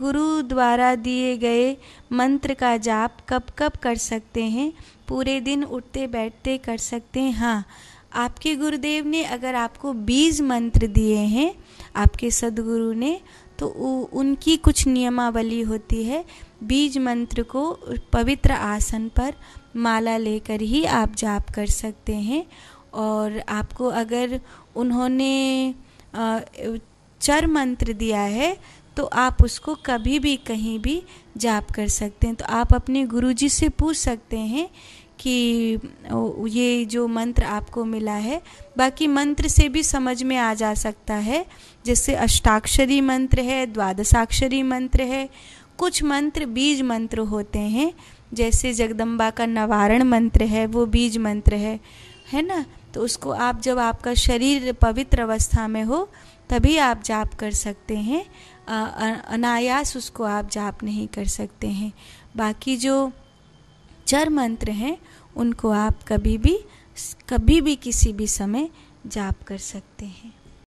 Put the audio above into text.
गुरु द्वारा दिए गए मंत्र का जाप कब कब कर सकते हैं पूरे दिन उठते बैठते कर सकते हैं हाँ आपके गुरुदेव ने अगर आपको बीज मंत्र दिए हैं आपके सदगुरु ने तो उनकी कुछ नियमावली होती है बीज मंत्र को पवित्र आसन पर माला लेकर ही आप जाप कर सकते हैं और आपको अगर उन्होंने चर मंत्र दिया है तो आप उसको कभी भी कहीं भी जाप कर सकते हैं तो आप अपने गुरु जी से पूछ सकते हैं कि ये जो मंत्र आपको मिला है बाकी मंत्र से भी समझ में आ जा सकता है जैसे अष्टाक्षरी मंत्र है द्वादशाक्षरी मंत्र है कुछ मंत्र बीज मंत्र होते हैं जैसे जगदम्बा का नवारण मंत्र है वो बीज मंत्र है है ना तो उसको आप जब आपका शरीर पवित्र अवस्था में हो तभी आप जाप कर सकते हैं अनायास उसको आप जाप नहीं कर सकते हैं बाकी जो चर मंत्र हैं उनको आप कभी भी कभी भी किसी भी समय जाप कर सकते हैं